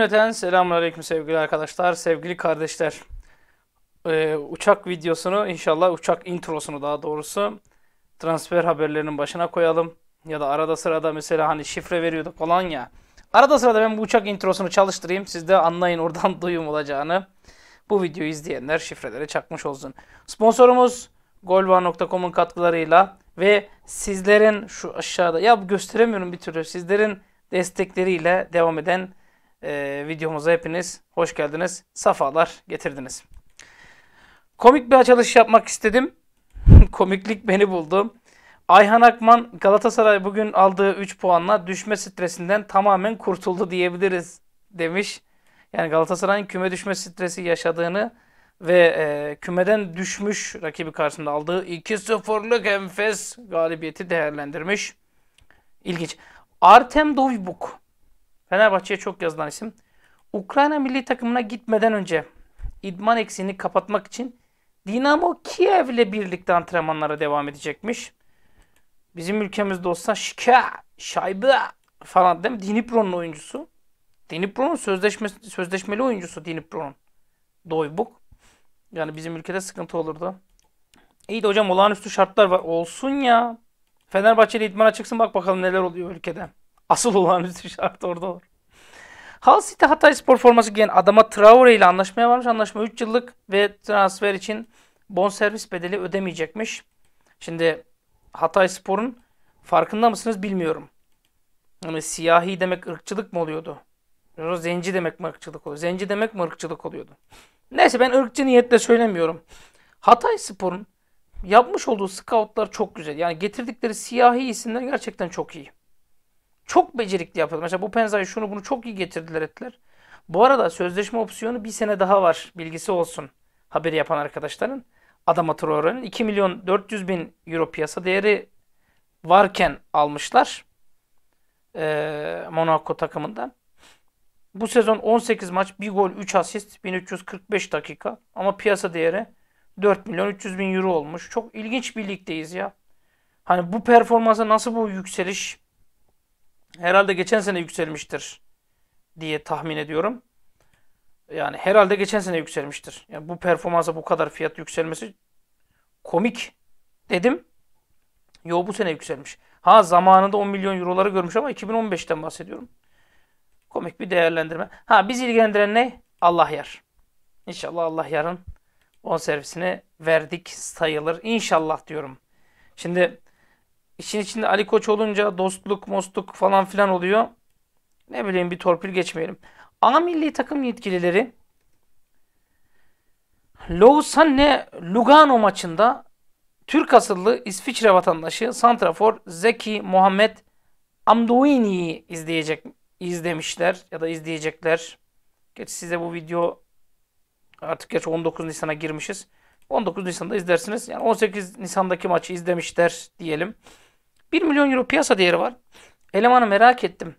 Cümleten selamun aleyküm sevgili arkadaşlar, sevgili kardeşler. Ee, uçak videosunu inşallah uçak introsunu daha doğrusu transfer haberlerinin başına koyalım. Ya da arada sırada mesela hani şifre veriyordu falan ya. Arada sırada ben bu uçak introsunu çalıştırayım. Siz de anlayın oradan duyum olacağını. Bu videoyu izleyenler şifrelere çakmış olsun. Sponsorumuz golvar.com'un katkılarıyla ve sizlerin şu aşağıda ya gösteremiyorum bir türlü sizlerin destekleriyle devam eden e, videomuza hepiniz hoş geldiniz. Safalar getirdiniz. Komik bir açılış yapmak istedim. Komiklik beni buldu. Ayhan Akman Galatasaray bugün aldığı 3 puanla düşme stresinden tamamen kurtuldu diyebiliriz demiş. Yani Galatasaray'ın küme düşme stresi yaşadığını ve e, kümeden düşmüş rakibi karşısında aldığı 2-0'lık enfes galibiyeti değerlendirmiş. İlginç. Artem Dovibuk Fenerbahçe'ye çok yazılan isim. Ukrayna milli takımına gitmeden önce idman eksiğini kapatmak için Dinamo Kiev ile birlikte antrenmanlara devam edecekmiş. Bizim ülkemizde olsa şike, şaybe falan değil mi? Dinipro'nun oyuncusu. Dinipro'nun sözleşme, sözleşmeli oyuncusu Dinipro'nun. Doybuk. Yani bizim ülkede sıkıntı olurdu. İyi de hocam olağanüstü şartlar var. Olsun ya. Fenerbahçe'li idmana çıksın bak bakalım neler oluyor ülkede. Asıl olağanüstü şart orada olur. Hal City Hatay Spor forması giyen adama Traore ile anlaşmaya varmış. Anlaşma 3 yıllık ve transfer için bonservis bedeli ödemeyecekmiş. Şimdi Hatay Spor'un farkında mısınız bilmiyorum. Yani siyahi demek ırkçılık mı oluyordu? Zenci demek mi ırkçılık oluyor? Zenci demek mi ırkçılık oluyordu? Neyse ben ırkçı niyetle söylemiyorum. Hatay Spor'un yapmış olduğu scoutlar çok güzel. Yani getirdikleri siyahi isimler gerçekten çok iyi. Çok becerikli yapıyorlar. Mesela bu Penza'yı şunu bunu çok iyi getirdiler ettiler. Bu arada sözleşme opsiyonu bir sene daha var. Bilgisi olsun. Haberi yapan arkadaşların. Adam Traore'nin 2 milyon 400 bin euro piyasa değeri varken almışlar. Ee, Monaco takımından. Bu sezon 18 maç, 1 gol, 3 asist, 1345 dakika. Ama piyasa değeri 4 milyon 300 bin euro olmuş. Çok ilginç bir ligdeyiz ya. Hani bu performansa nasıl bu yükseliş? Herhalde geçen sene yükselmiştir diye tahmin ediyorum. Yani herhalde geçen sene yükselmiştir. Yani bu performansa bu kadar fiyat yükselmesi komik dedim. Yo bu sene yükselmiş. Ha zamanında 10 milyon euroları görmüş ama 2015'ten bahsediyorum. Komik bir değerlendirme. Ha biz ilgilendiren ne? Allah yar. İnşallah Allah yarın on servisini verdik sayılır. İnşallah diyorum. Şimdi İşin içinde Ali Koç olunca dostluk, mostluk falan filan oluyor. Ne bileyim bir torpil geçmeyelim. A milli takım yetkilileri Lausanne Lugano maçında Türk asıllı İsviçre vatandaşı Santrafor Zeki Muhammed Amdoini'yi izleyecek izlemişler ya da izleyecekler. Geç size bu video artık geç 19 Nisan'a girmişiz. 19 Nisan'da izlersiniz. Yani 18 Nisan'daki maçı izlemişler diyelim. 1 milyon euro piyasa değeri var. Elemanı merak ettim.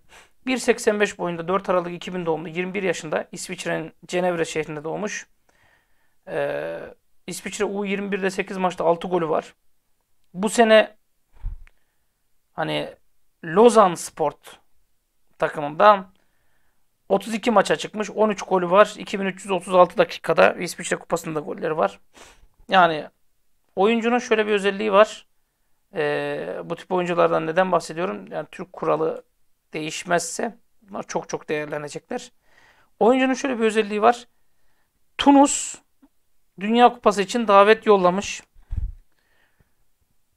1.85 boyunda 4 Aralık 2000 doğumlu 21 yaşında İsviçre'nin Cenevre şehrinde doğmuş. Ee, İsviçre U21'de 8 maçta 6 golü var. Bu sene hani Lozan Sport takımından 32 maça çıkmış. 13 golü var. 2336 dakikada İsviçre Kupası'nda golleri var. Yani oyuncunun şöyle bir özelliği var. E, bu tip oyunculardan neden bahsediyorum? Yani Türk kuralı değişmezse bunlar çok çok değerlenecekler. Oyuncunun şöyle bir özelliği var. Tunus Dünya Kupası için davet yollamış.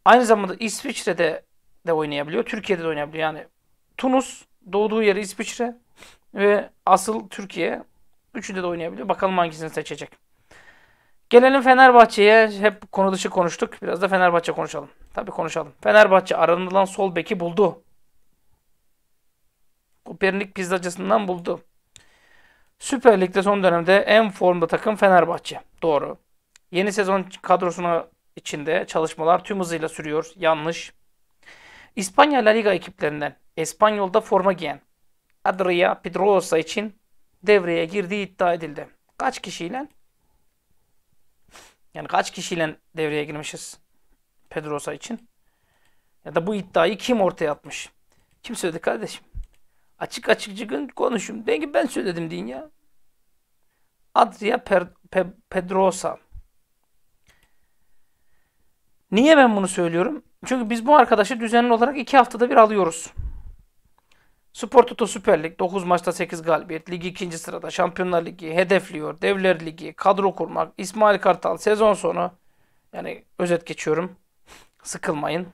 Aynı zamanda İsviçre'de de oynayabiliyor. Türkiye'de de oynayabiliyor. Yani Tunus doğduğu yeri İsviçre ve asıl Türkiye. Üçünde de oynayabiliyor. Bakalım hangisini seçecek. Gelelim Fenerbahçe'ye. Hep konu dışı konuştuk. Biraz da Fenerbahçe konuşalım. Tabi konuşalım. Fenerbahçe aranılan sol beki buldu. Kopernik pizzacısından buldu. Süper Lig'de son dönemde en formda takım Fenerbahçe. Doğru. Yeni sezon kadrosuna içinde çalışmalar tüm hızıyla sürüyor. Yanlış. İspanya La Liga ekiplerinden Espanyol'da forma giyen Adria Pedrosa için devreye girdiği iddia edildi. Kaç kişiyle? Yani kaç kişiyle devreye girmişiz? Pedrosa için? Ya da bu iddiayı kim ortaya atmış? Kim söyledi kardeşim? Açık açık çıkın konuşun. Deyin ki ben söyledim deyin ya. Adria per, pe, Pedrosa. Niye ben bunu söylüyorum? Çünkü biz bu arkadaşı düzenli olarak iki haftada bir alıyoruz. Spor Toto Süper Lig 9 maçta 8 galibiyet. Ligi 2. sırada. Şampiyonlar Ligi hedefliyor. Devler Ligi, kadro kurmak, İsmail Kartal sezon sonu yani özet geçiyorum. Sıkılmayın.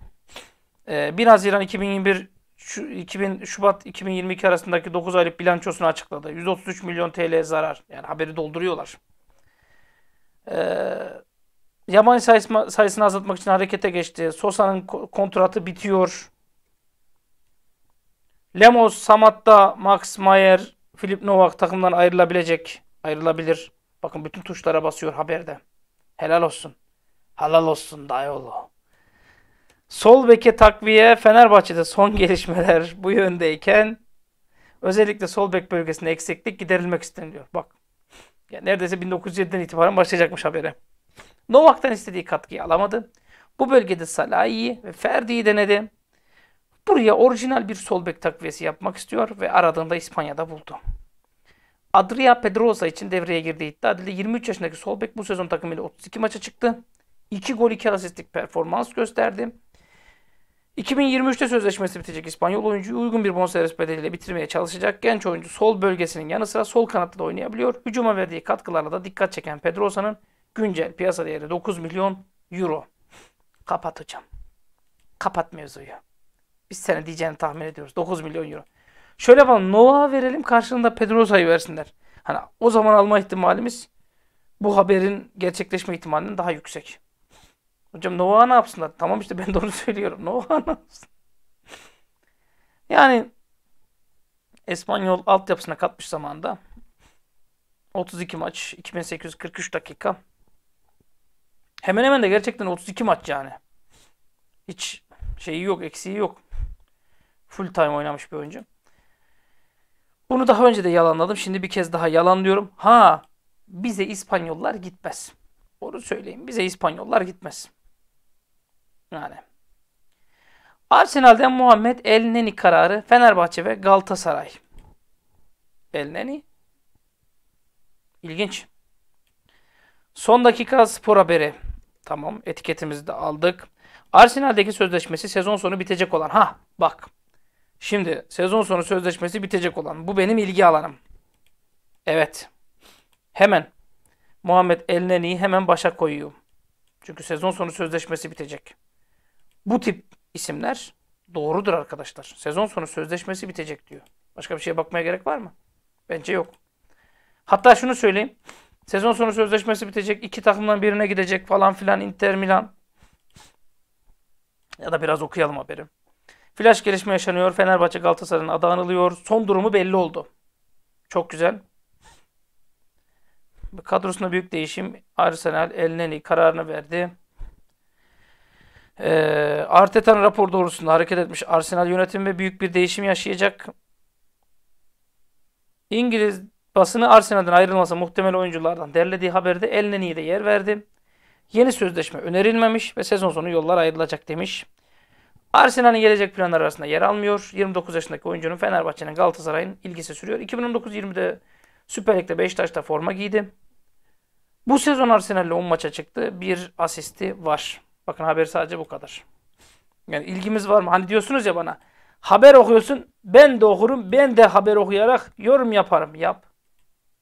Ee, 1 Haziran 2021 şu 2000 Şubat 2022 arasındaki 9 aylık bilançosunu açıkladı. 133 milyon TL zarar. Yani haberi dolduruyorlar. Ee, yabani sayısma, sayısını azaltmak için harekete geçti. Sosa'nın kontratı bitiyor. Lemos, Samat'ta, Max Mayer, Filip Novak takımdan ayrılabilecek. Ayrılabilir. Bakın bütün tuşlara basıyor haberde. Helal olsun. Halal olsun dayı oğlu. Sol beke takviye Fenerbahçe'de son gelişmeler bu yöndeyken özellikle sol bek bölgesinde eksiklik giderilmek isteniyor. Bak yani neredeyse 1907'den itibaren başlayacakmış habere. Novak'tan istediği katkıyı alamadı. Bu bölgede Salah'ı ve Ferdi'yi denedi. Buraya orijinal bir sol bek takviyesi yapmak istiyor ve aradığında İspanya'da buldu. Adria Pedrosa için devreye girdiği iddia edildi. 23 yaşındaki sol bek bu sezon takımıyla 32 maça çıktı. 2 gol 2 asistlik performans gösterdi. 2023'te sözleşmesi bitecek İspanyol oyuncu uygun bir bonservis bedeliyle bitirmeye çalışacak genç oyuncu sol bölgesinin yanı sıra sol kanatta da oynayabiliyor. Hücuma verdiği katkılarla da dikkat çeken Pedrosa'nın güncel piyasa değeri 9 milyon euro. Kapat hocam. Kapat mevzuyu. Biz sene diyeceğini tahmin ediyoruz. 9 milyon euro. Şöyle yapalım. Noah verelim karşılığında Pedrosa'yı versinler. Hani o zaman alma ihtimalimiz bu haberin gerçekleşme ihtimalinin daha yüksek. Hocam Noah ne yapsınlar? Tamam işte ben de onu söylüyorum. Noah ne yapsın? yani Espanyol altyapısına katmış zamanda 32 maç, 2843 dakika. Hemen hemen de gerçekten 32 maç yani. Hiç şeyi yok, eksiği yok. Full time oynamış bir oyuncu. Bunu daha önce de yalanladım. Şimdi bir kez daha yalanlıyorum. Ha bize İspanyollar gitmez. Onu söyleyeyim. Bize İspanyollar gitmez. Alem. Arsenal'den Muhammed Elneni kararı Fenerbahçe ve Galatasaray. Elneni. İlginç. Son dakika spor haberi. Tamam etiketimizi de aldık. Arsenal'deki sözleşmesi sezon sonu bitecek olan. Ha bak. Şimdi sezon sonu sözleşmesi bitecek olan. Bu benim ilgi alanım. Evet. Hemen Muhammed Elneni'yi hemen başa koyuyor. Çünkü sezon sonu sözleşmesi bitecek. Bu tip isimler doğrudur arkadaşlar. Sezon sonu sözleşmesi bitecek diyor. Başka bir şeye bakmaya gerek var mı? Bence yok. Hatta şunu söyleyeyim. Sezon sonu sözleşmesi bitecek. iki takımdan birine gidecek falan filan Inter Milan. Ya da biraz okuyalım haberi. Flash gelişme yaşanıyor. Fenerbahçe Galatasaray'ın adı anılıyor. Son durumu belli oldu. Çok güzel. Kadrosunda büyük değişim. Arsenal Elneni kararını verdi. E, Arteta'nın rapor doğrusunda hareket etmiş Arsenal yönetimi büyük bir değişim yaşayacak. İngiliz basını Arsenal'den ayrılmasa muhtemel oyunculardan derlediği haberde El Neni'ye yer verdi. Yeni sözleşme önerilmemiş ve sezon sonu yollar ayrılacak demiş. Arsenal'in gelecek planları arasında yer almıyor. 29 yaşındaki oyuncunun Fenerbahçe'nin Galatasaray'ın ilgisi sürüyor. 2019-20'de Süper Lig'de Beşiktaş'ta forma giydi. Bu sezon Arsenal'le 10 maça çıktı. Bir asisti var. Bakın haber sadece bu kadar. Yani ilgimiz var mı? Hani diyorsunuz ya bana. Haber okuyorsun. Ben de okurum. Ben de haber okuyarak yorum yaparım. Yap.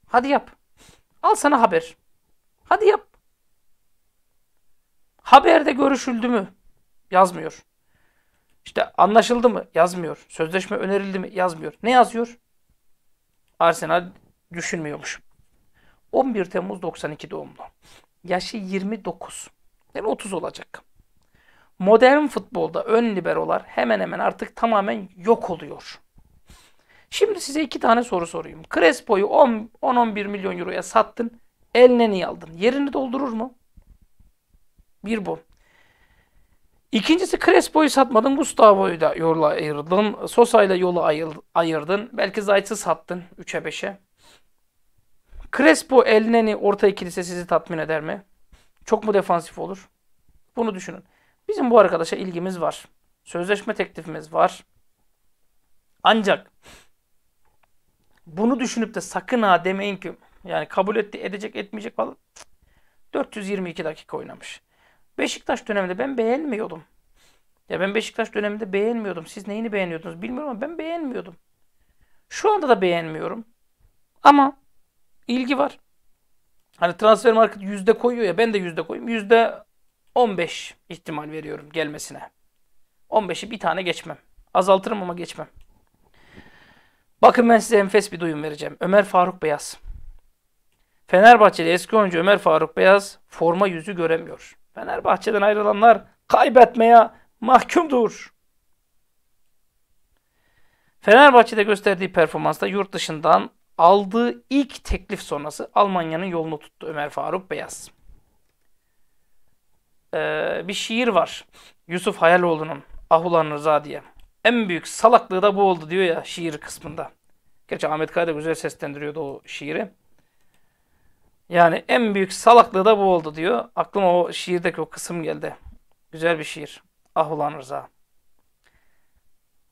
Hadi yap. Al sana haber. Hadi yap. Haberde görüşüldü mü? Yazmıyor. İşte anlaşıldı mı? Yazmıyor. Sözleşme önerildi mi? Yazmıyor. Ne yazıyor? Arsenal düşünmüyormuş. 11 Temmuz 92 doğumlu. Yaşı 29. Yani 30 olacak. Modern futbolda ön liberolar hemen hemen artık tamamen yok oluyor. Şimdi size iki tane soru sorayım. Crespo'yu 10-11 milyon euroya sattın. Eline niye aldın? Yerini doldurur mu? Bir bu. İkincisi Crespo'yu satmadın. Gustavo'yu da yola ayırdın. Sosa'yla yolu ayırdın. Belki Zayt'ı sattın 3'e 5'e. Crespo Elneni orta ikilisi sizi tatmin eder mi? Çok mu defansif olur? Bunu düşünün. Bizim bu arkadaşa ilgimiz var. Sözleşme teklifimiz var. Ancak bunu düşünüp de sakın ha demeyin ki yani kabul etti, edecek, etmeyecek falan. 422 dakika oynamış. Beşiktaş döneminde ben beğenmiyordum. Ya ben Beşiktaş döneminde beğenmiyordum. Siz neyini beğeniyordunuz bilmiyorum ama ben beğenmiyordum. Şu anda da beğenmiyorum. Ama ilgi var. Hani transfer market yüzde koyuyor ya ben de yüzde koyayım. Yüzde 15 ihtimal veriyorum gelmesine. 15'i bir tane geçmem. Azaltırım ama geçmem. Bakın ben size enfes bir duyum vereceğim. Ömer Faruk Beyaz. Fenerbahçeli eski oyuncu Ömer Faruk Beyaz forma yüzü göremiyor. Fenerbahçe'den ayrılanlar kaybetmeye mahkumdur. Fenerbahçe'de gösterdiği performansta yurt dışından aldığı ilk teklif sonrası Almanya'nın yolunu tuttu Ömer Faruk Beyaz. Ee, bir şiir var. Yusuf Hayaloğlu'nun Ahulan Rıza diye. En büyük salaklığı da bu oldu diyor ya şiir kısmında. Gerçi Ahmet Kaya da güzel seslendiriyordu o şiiri. Yani en büyük salaklığı da bu oldu diyor. Aklıma o şiirdeki o kısım geldi. Güzel bir şiir. Ahulan Rıza.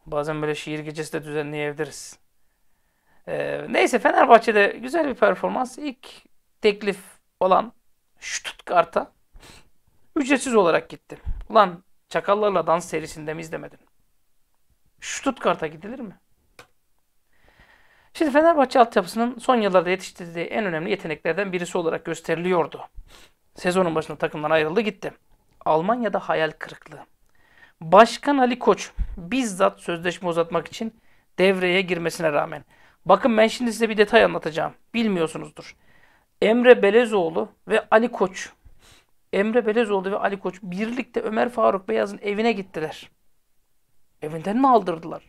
Bazen böyle şiir gecesi de düzenleyebiliriz. Ee, neyse Fenerbahçe'de güzel bir performans. İlk teklif olan Stuttgart'a ücretsiz olarak gitti. Ulan Çakallarla Dans serisinde mi izlemedin? Stuttgart'a gidilir mi? Şimdi Fenerbahçe altyapısının son yıllarda yetiştirdiği en önemli yeteneklerden birisi olarak gösteriliyordu. Sezonun başında takımdan ayrıldı gitti. Almanya'da hayal kırıklığı. Başkan Ali Koç bizzat sözleşme uzatmak için devreye girmesine rağmen Bakın ben şimdi size bir detay anlatacağım. Bilmiyorsunuzdur. Emre Belezoğlu ve Ali Koç. Emre Belezoğlu ve Ali Koç birlikte Ömer Faruk Beyaz'ın evine gittiler. Evinden mi aldırdılar?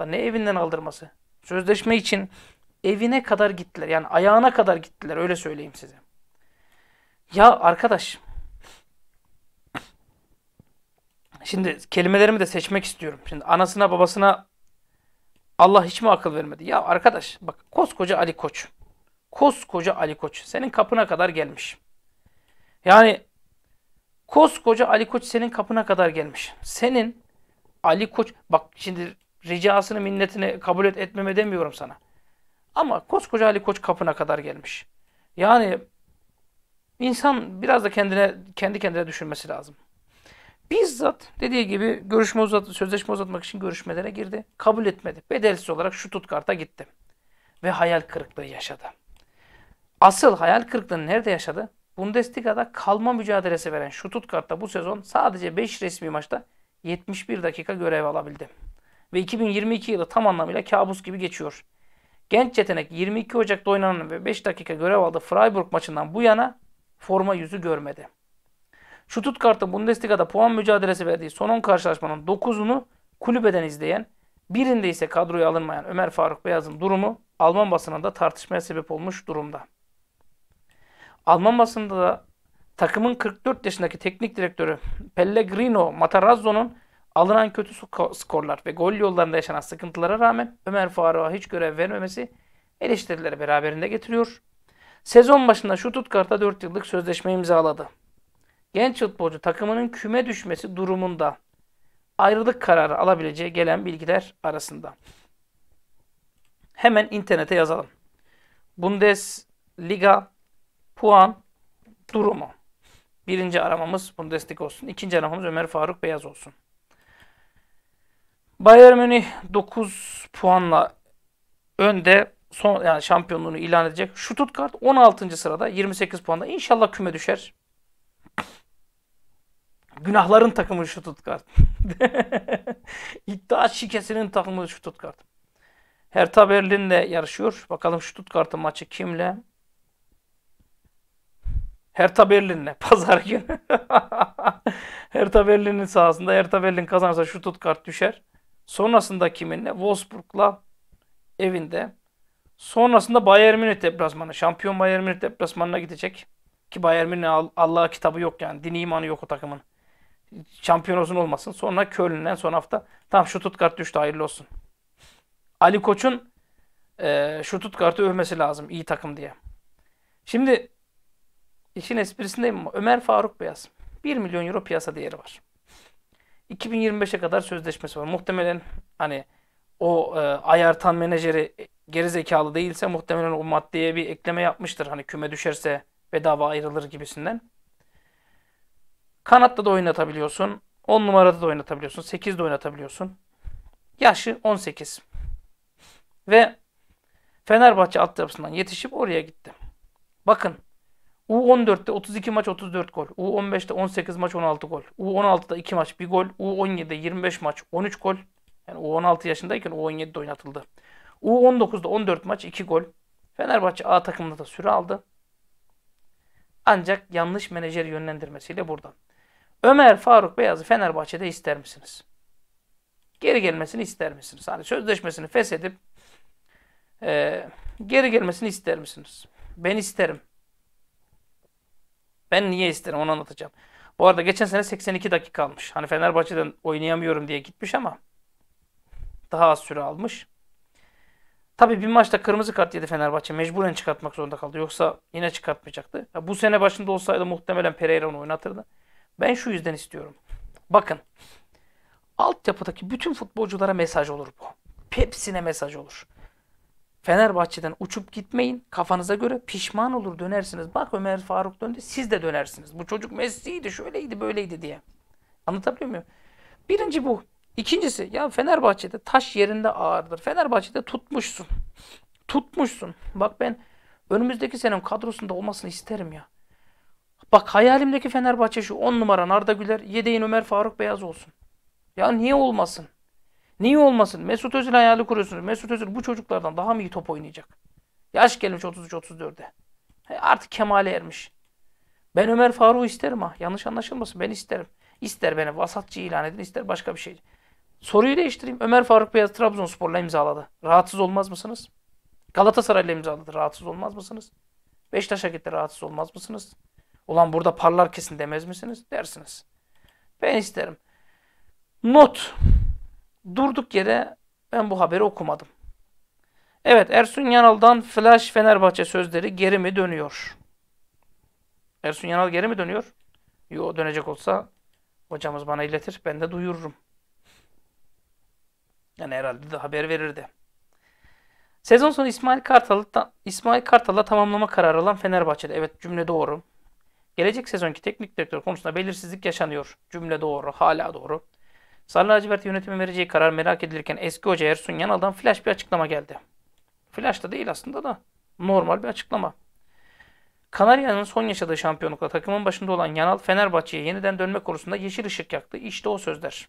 Lan ne evinden aldırması? Sözleşme için evine kadar gittiler. Yani ayağına kadar gittiler öyle söyleyeyim size. Ya arkadaş Şimdi kelimelerimi de seçmek istiyorum. Şimdi anasına babasına Allah hiç mi akıl vermedi? Ya arkadaş bak koskoca Ali Koç. Koskoca Ali Koç senin kapına kadar gelmiş. Yani koskoca Ali Koç senin kapına kadar gelmiş. Senin Ali Koç bak şimdi ricasını minnetini kabul et etmeme demiyorum sana. Ama koskoca Ali Koç kapına kadar gelmiş. Yani insan biraz da kendine kendi kendine düşünmesi lazım bizzat dediği gibi görüşme uzat sözleşme uzatmak için görüşmelere girdi. Kabul etmedi. Bedelsiz olarak şu tutkarta gitti. Ve hayal kırıklığı yaşadı. Asıl hayal kırıklığını nerede yaşadı? Bundesliga'da kalma mücadelesi veren şu Stuttgart'ta bu sezon sadece 5 resmi maçta 71 dakika görev alabildi. Ve 2022 yılı tam anlamıyla kabus gibi geçiyor. Genç yetenek 22 Ocak'ta oynanan ve 5 dakika görev aldığı Freiburg maçından bu yana forma yüzü görmedi. Stuttgart'ın Bundesliga'da puan mücadelesi verdiği son 10 karşılaşmanın 9'unu kulübeden izleyen, birinde ise kadroya alınmayan Ömer Faruk Beyaz'ın durumu Alman basınında tartışmaya sebep olmuş durumda. Alman basında da takımın 44 yaşındaki teknik direktörü Pellegrino Matarazzo'nun alınan kötü skorlar ve gol yollarında yaşanan sıkıntılara rağmen Ömer Faruk'a hiç görev vermemesi eleştirileri beraberinde getiriyor. Sezon başında şu Stuttgart'ta 4 yıllık sözleşme imzaladı genç futbolcu takımının küme düşmesi durumunda ayrılık kararı alabileceği gelen bilgiler arasında. Hemen internete yazalım. Bundesliga puan durumu. Birinci aramamız Bundesliga olsun. İkinci aramamız Ömer Faruk Beyaz olsun. Bayern Münih 9 puanla önde son yani şampiyonluğunu ilan edecek. şutut kart 16. sırada 28 puanda. İnşallah küme düşer. Günahların takımı şu tutkart. İddia şikesinin takımı şu tutkart. Hertha Berlin'le yarışıyor. Bakalım şu tutkartın maçı kimle? Hertha Berlin'le pazar günü. Hertha Berlin'in sahasında Hertha Berlin kazanırsa şu tutkart düşer. Sonrasında kiminle? Wolfsburg'la evinde. Sonrasında Bayern Münih deplasmanı. Şampiyon Bayern Münih deplasmanına gidecek. Ki Bayern Münih'in Allah'a kitabı yok yani. Dini imanı yok o takımın şampiyon olsun olmasın. Sonra Köln'den son hafta tam şu tutkart düştü hayırlı olsun. Ali Koç'un e, şu tutkartı övmesi lazım iyi takım diye. Şimdi işin esprisindeyim ama Ömer Faruk Beyaz 1 milyon euro piyasa değeri var. 2025'e kadar sözleşmesi var. Muhtemelen hani o e, ayartan menajeri gerizekalı değilse muhtemelen o maddeye bir ekleme yapmıştır. Hani küme düşerse bedava ayrılır gibisinden. Kanatta da oynatabiliyorsun. 10 numarada da oynatabiliyorsun. 8 de oynatabiliyorsun. Yaşı 18. Ve Fenerbahçe altyapısından yetişip oraya gitti. Bakın U14'te 32 maç 34 gol. U15'te 18 maç 16 gol. U16'da 2 maç 1 gol. U17'de 25 maç 13 gol. Yani U16 yaşındayken U17'de oynatıldı. U19'da 14 maç 2 gol. Fenerbahçe A takımında da süre aldı. Ancak yanlış menajer yönlendirmesiyle buradan. Ömer Faruk Beyazı Fenerbahçe'de ister misiniz? Geri gelmesini ister misiniz? Hani sözleşmesini feshedip e, geri gelmesini ister misiniz? Ben isterim. Ben niye isterim onu anlatacağım. Bu arada geçen sene 82 dakika almış. Hani Fenerbahçe'den oynayamıyorum diye gitmiş ama daha az süre almış. Tabi bir maçta kırmızı kart yedi Fenerbahçe. Mecburen çıkartmak zorunda kaldı. Yoksa yine çıkartmayacaktı. Ya bu sene başında olsaydı muhtemelen Pereira onu oynatırdı. Ben şu yüzden istiyorum. Bakın. Altyapıdaki bütün futbolculara mesaj olur bu. Pepsine mesaj olur. Fenerbahçe'den uçup gitmeyin. Kafanıza göre pişman olur dönersiniz. Bak Ömer Faruk döndü siz de dönersiniz. Bu çocuk Messi'ydi şöyleydi böyleydi diye. Anlatabiliyor muyum? Birinci bu. İkincisi ya Fenerbahçe'de taş yerinde ağırdır. Fenerbahçe'de tutmuşsun. Tutmuşsun. Bak ben önümüzdeki senenin kadrosunda olmasını isterim ya. Bak hayalimdeki Fenerbahçe şu 10 numara Arda Güler, yedeğin Ömer Faruk Beyaz olsun. Ya niye olmasın? Niye olmasın? Mesut Özil hayali kuruyorsunuz. Mesut Özil bu çocuklardan daha mı iyi top oynayacak? Yaş gelmiş 33-34'e. Artık kemale ermiş. Ben Ömer Faruk'u isterim ha. Yanlış anlaşılmasın. Ben isterim. İster beni vasatçı ilan edin, ister başka bir şey. Soruyu değiştireyim. Ömer Faruk Beyaz Trabzonspor'la imzaladı. Rahatsız olmaz mısınız? Galatasaray'la imzaladı. Rahatsız olmaz mısınız? Beşiktaş'a gitti. Rahatsız olmaz mısınız? Ulan burada parlar kesin demez misiniz? Dersiniz. Ben isterim. Not. Durduk yere ben bu haberi okumadım. Evet Ersun Yanal'dan Flash Fenerbahçe sözleri geri mi dönüyor? Ersun Yanal geri mi dönüyor? Yo dönecek olsa hocamız bana iletir. Ben de duyururum. Yani herhalde de haber verirdi. Sezon sonu İsmail Kartal'la İsmail Kartal'la tamamlama kararı alan Fenerbahçe'de. Evet cümle doğru. Gelecek sezonki teknik direktör konusunda belirsizlik yaşanıyor. Cümle doğru, hala doğru. Sarı lacivert yönetimi vereceği karar merak edilirken eski hoca Ersun Yanal'dan flash bir açıklama geldi. Flash da değil aslında da normal bir açıklama. Kanarya'nın son yaşadığı şampiyonlukla takımın başında olan Yanal Fenerbahçe'ye yeniden dönme konusunda yeşil ışık yaktı. İşte o sözler.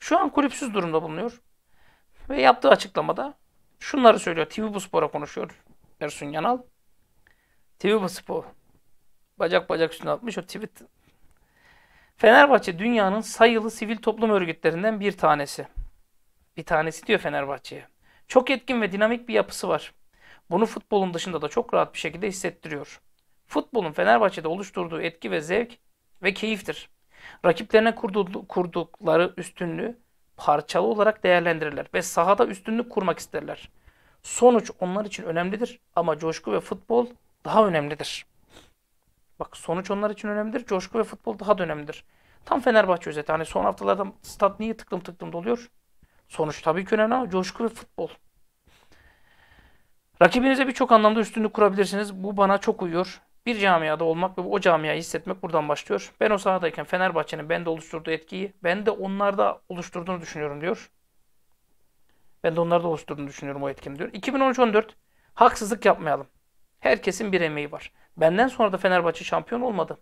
Şu an kulüpsüz durumda bulunuyor. Ve yaptığı açıklamada şunları söylüyor. TV Bu Spor'a konuşuyor Ersun Yanal. TV basıp o. Bacak bacak üstüne atmış o tweet. Fenerbahçe dünyanın sayılı sivil toplum örgütlerinden bir tanesi. Bir tanesi diyor Fenerbahçe'ye. Çok etkin ve dinamik bir yapısı var. Bunu futbolun dışında da çok rahat bir şekilde hissettiriyor. Futbolun Fenerbahçe'de oluşturduğu etki ve zevk ve keyiftir. Rakiplerine kurdukları üstünlüğü parçalı olarak değerlendirirler ve sahada üstünlük kurmak isterler. Sonuç onlar için önemlidir ama coşku ve futbol daha önemlidir. Bak sonuç onlar için önemlidir. Coşku ve futbol daha da önemlidir. Tam Fenerbahçe özeti. Hani son haftalarda stat niye tıklım tıklım doluyor? Sonuç tabii ki önemli ama coşku ve futbol. Rakibinize birçok anlamda üstünlük kurabilirsiniz. Bu bana çok uyuyor. Bir camiada olmak ve o camiayı hissetmek buradan başlıyor. Ben o sahadayken Fenerbahçe'nin bende oluşturduğu etkiyi ben de onlarda oluşturduğunu düşünüyorum diyor. Ben de onlarda oluşturduğunu düşünüyorum o etkim diyor. 2013-14 haksızlık yapmayalım. Herkesin bir emeği var. Benden sonra da Fenerbahçe şampiyon olmadı.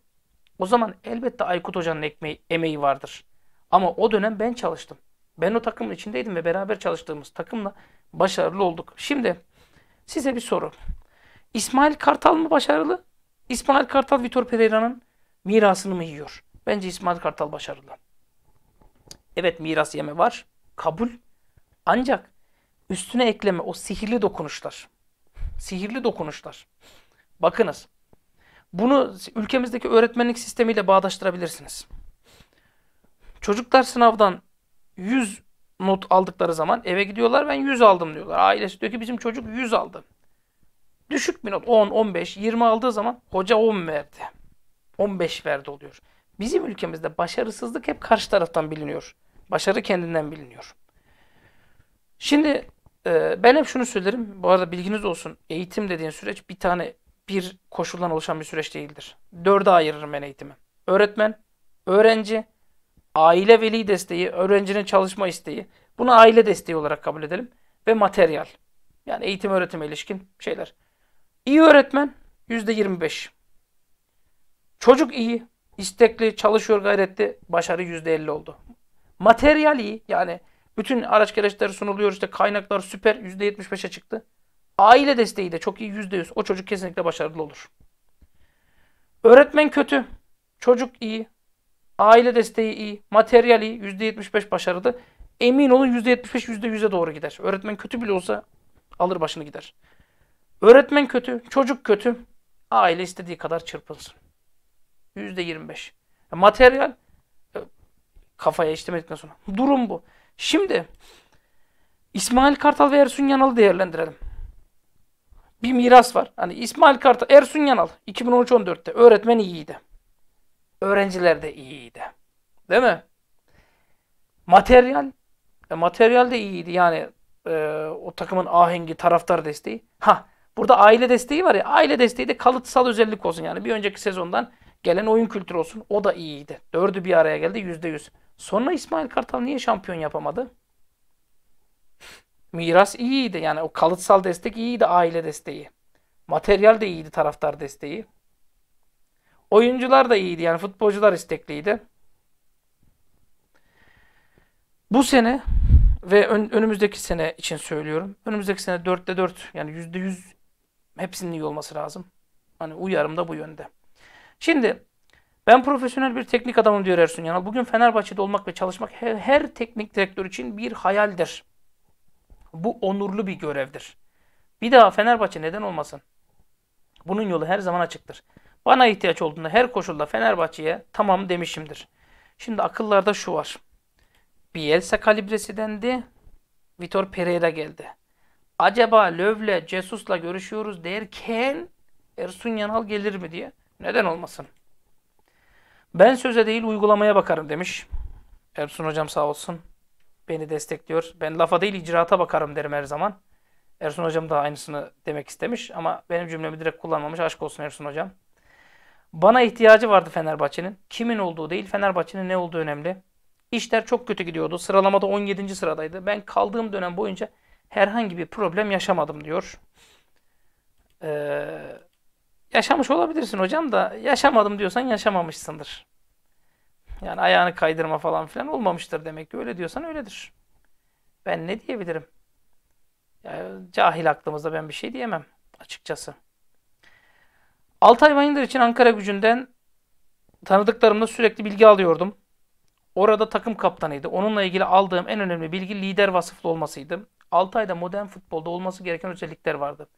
O zaman elbette Aykut Hoca'nın ekmeği, emeği vardır. Ama o dönem ben çalıştım. Ben o takımın içindeydim ve beraber çalıştığımız takımla başarılı olduk. Şimdi size bir soru. İsmail Kartal mı başarılı? İsmail Kartal Vitor Pereira'nın mirasını mı yiyor? Bence İsmail Kartal başarılı. Evet miras yeme var. Kabul. Ancak üstüne ekleme o sihirli dokunuşlar. Sihirli dokunuşlar. Bakınız. Bunu ülkemizdeki öğretmenlik sistemiyle bağdaştırabilirsiniz. Çocuklar sınavdan 100 not aldıkları zaman eve gidiyorlar ben 100 aldım diyorlar. Ailesi diyor ki bizim çocuk 100 aldı. Düşük bir not 10, 15, 20 aldığı zaman hoca 10 verdi. 15 verdi oluyor. Bizim ülkemizde başarısızlık hep karşı taraftan biliniyor. Başarı kendinden biliniyor. Şimdi ee, ben hep şunu söylerim. Bu arada bilginiz olsun. Eğitim dediğin süreç bir tane bir koşuldan oluşan bir süreç değildir. Dörde ayırırım ben eğitimi. Öğretmen, öğrenci, aile veli desteği, öğrencinin çalışma isteği. Bunu aile desteği olarak kabul edelim. Ve materyal. Yani eğitim öğretime ilişkin şeyler. İyi öğretmen yüzde %25. Çocuk iyi, istekli, çalışıyor, gayretli. Başarı yüzde %50 oldu. Materyal iyi. Yani bütün araç gereçler sunuluyor işte kaynaklar süper %75'e çıktı. Aile desteği de çok iyi %100. O çocuk kesinlikle başarılı olur. Öğretmen kötü. Çocuk iyi. Aile desteği iyi. Materyal iyi. %75 başarılı. Emin olun %75 %100'e doğru gider. Öğretmen kötü bile olsa alır başını gider. Öğretmen kötü. Çocuk kötü. Aile istediği kadar çırpınsın. %25. Materyal e, kafaya işlemedikten sonra. Durum bu. Şimdi İsmail Kartal ve Ersun Yanal'ı değerlendirelim. Bir miras var. Hani İsmail Kartal, Ersun Yanal 2013-14'te öğretmen iyiydi. Öğrenciler de iyiydi. Değil mi? Materyal e, materyal de iyiydi. Yani e, o takımın ahengi, taraftar desteği. Ha, burada aile desteği var ya. Aile desteği de kalıtsal özellik olsun. Yani bir önceki sezondan Gelen oyun kültürü olsun. O da iyiydi. Dördü bir araya geldi yüzde yüz. Sonra İsmail Kartal niye şampiyon yapamadı? Miras iyiydi. Yani o kalıtsal destek iyiydi. Aile desteği. Materyal de iyiydi taraftar desteği. Oyuncular da iyiydi. Yani futbolcular istekliydi. Bu sene ve ön, önümüzdeki sene için söylüyorum. Önümüzdeki sene 4'te 4 yani %100 hepsinin iyi olması lazım. Hani uyarım da bu yönde. Şimdi ben profesyonel bir teknik adamım diyor Ersun Yanal. Bugün Fenerbahçe'de olmak ve çalışmak her, her teknik direktör için bir hayaldir. Bu onurlu bir görevdir. Bir daha Fenerbahçe neden olmasın? Bunun yolu her zaman açıktır. Bana ihtiyaç olduğunda her koşulda Fenerbahçe'ye tamam demişimdir. Şimdi akıllarda şu var. Bielsa kalibresi dendi. Vitor Pereira geldi. Acaba Löv'le, Cesus'la görüşüyoruz derken Ersun Yanal gelir mi diye neden olmasın? Ben söze değil uygulamaya bakarım demiş. Ersun hocam sağ olsun. Beni destekliyor. Ben lafa değil icraata bakarım derim her zaman. Ersun hocam da aynısını demek istemiş ama benim cümlemi direkt kullanmamış. Aşk olsun Ersun hocam. Bana ihtiyacı vardı Fenerbahçe'nin. Kimin olduğu değil Fenerbahçe'nin ne olduğu önemli. İşler çok kötü gidiyordu. Sıralamada 17. sıradaydı. Ben kaldığım dönem boyunca herhangi bir problem yaşamadım diyor. Eee Yaşamış olabilirsin hocam da yaşamadım diyorsan yaşamamışsındır. Yani ayağını kaydırma falan filan olmamıştır demek ki. Öyle diyorsan öyledir. Ben ne diyebilirim? Ya, cahil aklımızda ben bir şey diyemem açıkçası. Altay Bayındır için Ankara gücünden tanıdıklarımla sürekli bilgi alıyordum. Orada takım kaptanıydı. Onunla ilgili aldığım en önemli bilgi lider vasıflı olmasıydı. Altay'da modern futbolda olması gereken özellikler vardı.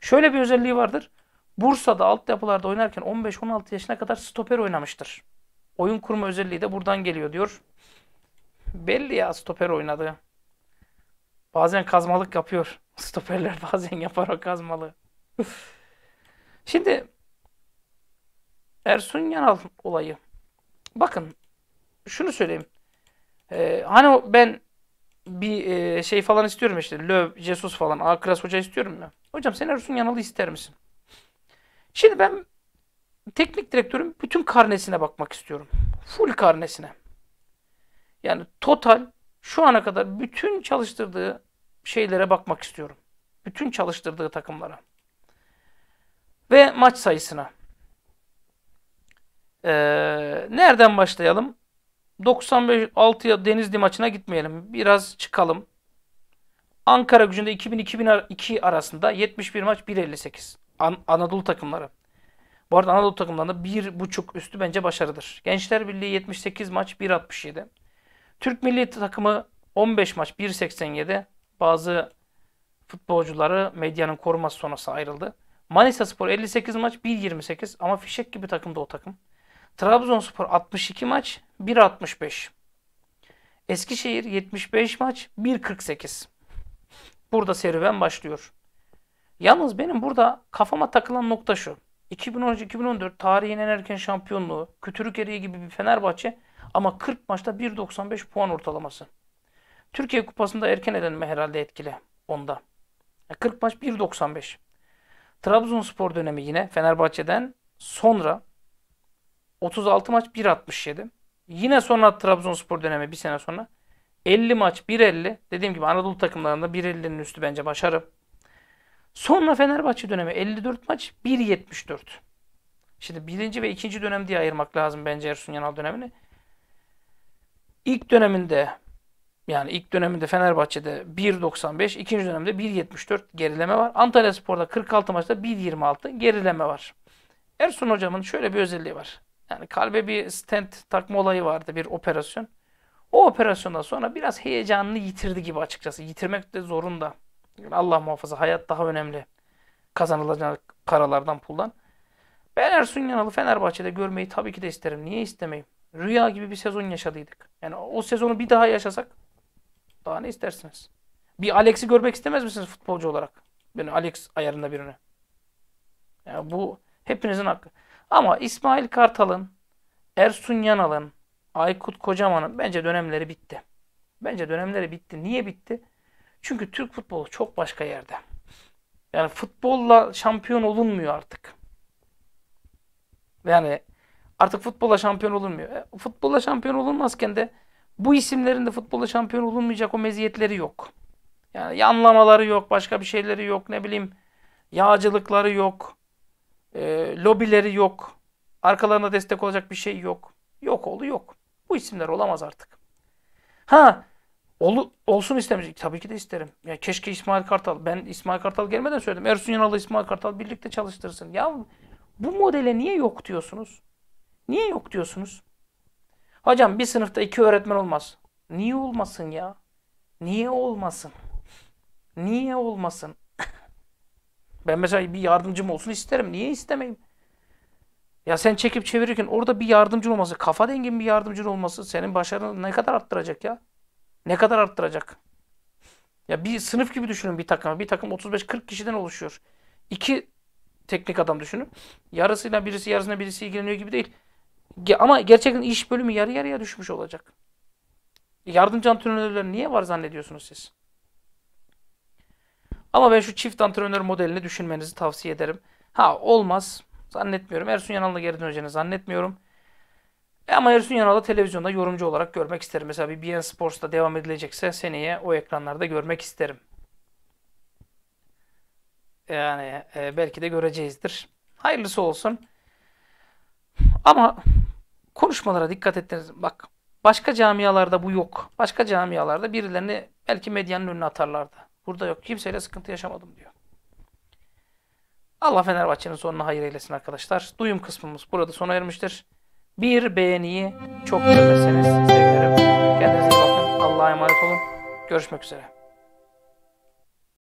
Şöyle bir özelliği vardır. Bursa'da altyapılarda oynarken 15-16 yaşına kadar stoper oynamıştır. Oyun kurma özelliği de buradan geliyor diyor. Belli ya stoper oynadı. Bazen kazmalık yapıyor. Stoperler bazen yapar o kazmalı. Şimdi Ersun Yanal olayı. Bakın şunu söyleyeyim. Ee, hani ben bir e, şey falan istiyorum işte. Löw, Jesus falan, Akras Hoca istiyorum ya. Hocam sen Ersun Yanal'ı ister misin? Şimdi ben teknik direktörün bütün karnesine bakmak istiyorum. Full karnesine. Yani total şu ana kadar bütün çalıştırdığı şeylere bakmak istiyorum. Bütün çalıştırdığı takımlara. Ve maç sayısına. Ee, nereden başlayalım? 95-6'ya Denizli maçına gitmeyelim. Biraz çıkalım. Ankara gücünde 2000-2002 arasında 71 maç 158. An Anadolu takımları. Bu arada Anadolu takımlarında buçuk üstü bence başarıdır. Gençler Birliği 78 maç 1.67. Türk milli takımı 15 maç 1.87. Bazı futbolcuları medyanın koruması sonrası ayrıldı. Manisa Spor 58 maç 1.28 ama fişek gibi takımda o takım. Trabzonspor 62 maç 1.65. Eskişehir 75 maç 1.48. Burada serüven başlıyor. Yalnız benim burada kafama takılan nokta şu. 2013-2014 tarihin en erken şampiyonluğu, kütürük eriği gibi bir Fenerbahçe ama 40 maçta 1.95 puan ortalaması. Türkiye Kupası'nda erken elenme herhalde etkili onda. 40 e, maç 1.95. Trabzonspor dönemi yine Fenerbahçe'den sonra 36 maç 1.67. Yine sonra Trabzonspor dönemi bir sene sonra 50 maç 1.50. Dediğim gibi Anadolu takımlarında 1.50'nin üstü bence başarı. Sonra Fenerbahçe dönemi 54 maç 1.74. Şimdi birinci ve ikinci dönem diye ayırmak lazım bence Ersun Yanal dönemini. İlk döneminde yani ilk döneminde Fenerbahçe'de 1.95, ikinci dönemde 1.74 gerileme var. Antalya Spor'da 46 maçta 1.26 gerileme var. Ersun hocamın şöyle bir özelliği var. Yani kalbe bir stent takma olayı vardı bir operasyon. O operasyondan sonra biraz heyecanını yitirdi gibi açıkçası. Yitirmek de zorunda. Yani Allah muhafaza hayat daha önemli. Kazanılacak paralardan puldan. Ben Ersun Yanal'ı Fenerbahçe'de görmeyi tabii ki de isterim. Niye istemeyim? Rüya gibi bir sezon yaşadıydık. Yani o sezonu bir daha yaşasak daha ne istersiniz? Bir Alex'i görmek istemez misiniz futbolcu olarak? Yani Alex ayarında birini. Yani bu hepinizin hakkı. Ama İsmail Kartal'ın, Ersun Yanal'ın, Aykut Kocaman'ın bence dönemleri bitti. Bence dönemleri bitti. Niye bitti? Çünkü Türk futbolu çok başka yerde. Yani futbolla şampiyon olunmuyor artık. Yani artık futbolla şampiyon olunmuyor. E, futbola şampiyon olunmazken de bu isimlerin de futbolla şampiyon olunmayacak o meziyetleri yok. Yani yanlamaları yok, başka bir şeyleri yok, ne bileyim yağcılıkları yok, e, lobileri yok, arkalarına destek olacak bir şey yok. Yok oğlu yok. Bu isimler olamaz artık. Ha Ol, olsun istemeyecek. Tabii ki de isterim. Ya keşke İsmail Kartal, ben İsmail Kartal gelmeden söyledim. Ersun Yanal'ı İsmail Kartal birlikte çalıştırsın. Ya bu modele niye yok diyorsunuz? Niye yok diyorsunuz? Hocam bir sınıfta iki öğretmen olmaz. Niye olmasın ya? Niye olmasın? Niye olmasın? ben mesela bir yardımcım olsun isterim. Niye istemeyim? Ya sen çekip çevirirken orada bir yardımcın olması, kafa dengin bir yardımcın olması senin başarını ne kadar arttıracak ya? Ne kadar arttıracak? Ya bir sınıf gibi düşünün bir takım. Bir takım 35-40 kişiden oluşuyor. İki teknik adam düşünün. Yarısıyla birisi yarısına birisi ilgileniyor gibi değil. Ama gerçekten iş bölümü yarı yarıya düşmüş olacak. Yardımcı antrenörler niye var zannediyorsunuz siz? Ama ben şu çift antrenör modelini düşünmenizi tavsiye ederim. Ha olmaz. Zannetmiyorum. Ersun Yanal'la geri döneceğini zannetmiyorum. E ama Ersun Yanal'ı da televizyonda yorumcu olarak görmek isterim. Mesela bir BN Sports'ta devam edilecekse seneye o ekranlarda görmek isterim. Yani e, belki de göreceğizdir. Hayırlısı olsun. Ama konuşmalara dikkat ettiniz. Bak başka camialarda bu yok. Başka camialarda birilerini belki medyanın önüne atarlardı. Burada yok. Kimseyle sıkıntı yaşamadım diyor. Allah Fenerbahçe'nin sonuna hayır eylesin arkadaşlar. Duyum kısmımız burada sona ermiştir bir beğeniyi çok görmeseniz sevinirim. Kendinize bakın. Allah'a emanet olun. Görüşmek üzere.